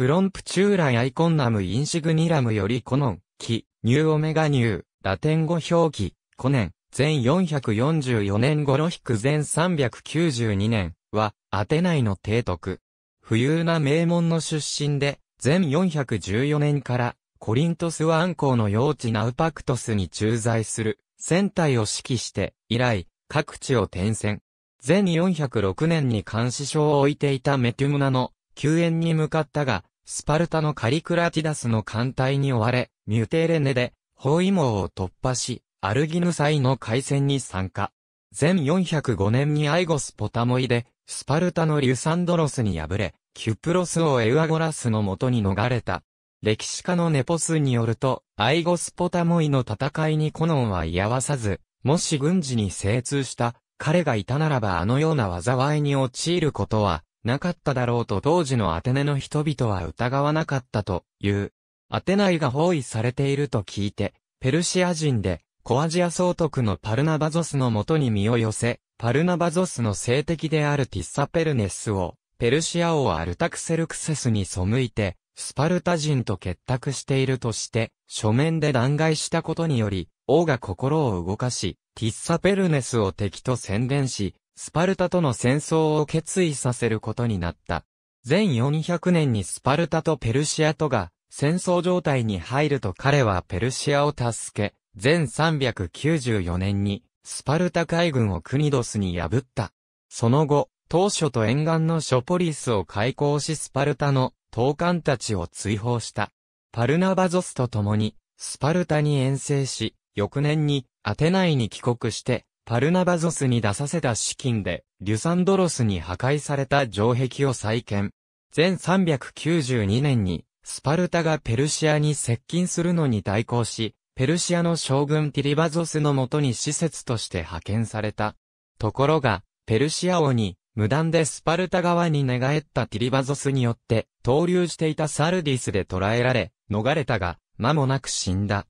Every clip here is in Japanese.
プロンプチューライアイコンナムインシグニラムよりコノン、キ、ニューオメガニュー、ラテン語表記、コネン、全444年頃引く全392年は、アテナイの提督。富裕な名門の出身で、全414年から、コリントスワンコの用地ナウパクトスに駐在する、船隊を指揮して、以来、各地を転戦。全406年に監視所を置いていたメテュムナの救援に向かったが、スパルタのカリクラティダスの艦隊に追われ、ミュテーレネで、包囲網を突破し、アルギヌサイの海戦に参加。全405年にアイゴスポタモイで、スパルタのリュサンドロスに敗れ、キュプロス王エウアゴラスの元に逃れた。歴史家のネポスによると、アイゴスポタモイの戦いにコノンは居合わさず、もし軍事に精通した、彼がいたならばあのような災いに陥ることはなかっただろうと当時のアテネの人々は疑わなかったという。アテナイが包囲されていると聞いて、ペルシア人で、コアジア総督のパルナバゾスのもとに身を寄せ、パルナバゾスの性的であるティッサペルネスを、ペルシア王アルタクセルクセスに背いて、スパルタ人と結託しているとして、書面で弾劾したことにより、王が心を動かし、ティッサペルネスを敵と宣伝し、スパルタとの戦争を決意させることになった。全400年にスパルタとペルシアとが戦争状態に入ると彼はペルシアを助け、全394年にスパルタ海軍をクニドスに破った。その後、当初と沿岸のショポリスを開港しスパルタの闘艦たちを追放した。パルナバゾスと共にスパルタに遠征し、翌年にアテナイに帰国してパルナバゾスに出させた資金で、リュサンドロスに破壊された城壁を再建。前392年に、スパルタがペルシアに接近するのに対抗し、ペルシアの将軍ティリバゾスのもとに施設として派遣された。ところが、ペルシア王に、無断でスパルタ側に寝返ったティリバゾスによって、投留していたサルディスで捕らえられ、逃れたが、間もなく死んだ。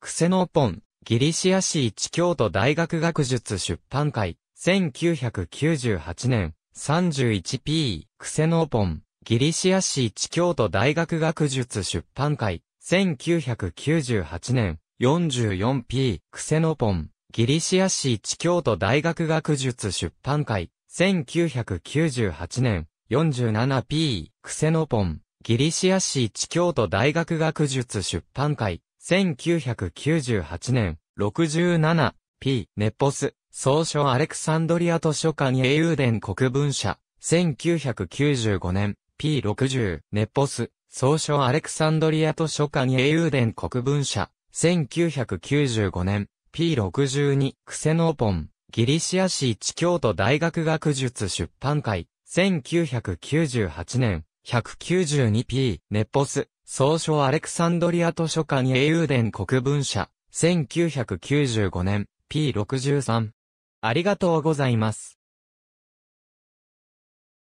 クセノポン、ギリシア市一京都大学学術出版会、1998年、31p、クセノーポン、ギリシア市一京都大学学術出版会、1998年、44p、クセノーポン、ギリシア市一京都大学学術出版会、1998年、47p、クセノポン、ギリシア市一京都大学学術出版会、1998年、67P、ネポス、総書アレクサンドリア図書館英雄伝国文社、1995年、P60、ネポス、総書アレクサンドリア図書館英雄伝国文社、1995年、P62、クセノーポン、ギリシア市地京都大学学術出版会、1998年、192P、ネポス、総書アレクサンドリア図書館英雄伝国文社、1995年、P63。ありがとうございます。